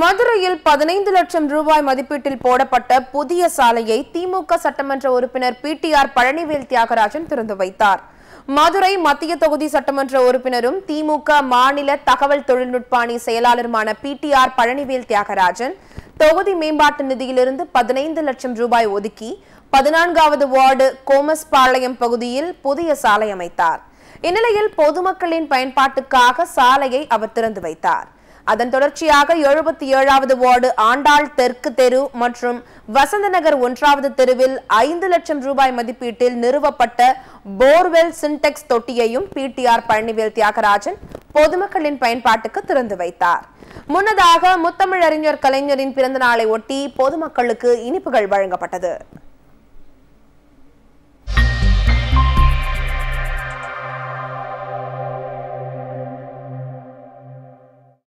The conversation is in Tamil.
மதுரையில் பதினைந்து லட்சம் ரூபாய் மதிப்பீட்டில் போடப்பட்ட புதிய சாலையை திமுக சட்டமன்ற உறுப்பினர் பிடிஆர் பழனிவேல் தியாகராஜன் திறந்து வைத்தார் மதுரை மத்திய தொகுதி சட்டமன்ற உறுப்பினரும் திமுக மாநில தகவல் தொழில்நுட்ப அணி செயலாளருமான பிடிஆர் பழனிவேல் தியாகராஜன் தொகுதி மேம்பாட்டு நிதியிலிருந்து பதினைந்து லட்சம் ரூபாய் ஒதுக்கி பதினான்காவது வார்டு கோமஸ் பாளையம் பகுதியில் புதிய சாலை அமைத்தார் இந்நிலையில் பொதுமக்களின் பயன்பாட்டுக்காக சாலையை அவர் திறந்து வைத்தார் அதன் தொடர்ச்சியாக எழுபத்தி ஏழாவது வார்டு ஆண்டாள் தெற்கு தெரு மற்றும் வசந்த நகர் ஒன்றாவது தெருவில் ஐந்து லட்சம் ரூபாய் மதிப்பீட்டில் நிறுவப்பட்ட போர்வெல் சின்டெக்ஸ் தொட்டியையும் பிடிஆர் பழனிவேல் தியாகராஜன் பொதுமக்களின் பயன்பாட்டுக்கு திறந்து வைத்தார் முன்னதாக முத்தமிழறிஞர் கலைஞரின் பிறந்த நாளை ஒட்டி பொதுமக்களுக்கு இனிப்புகள் வழங்கப்பட்டது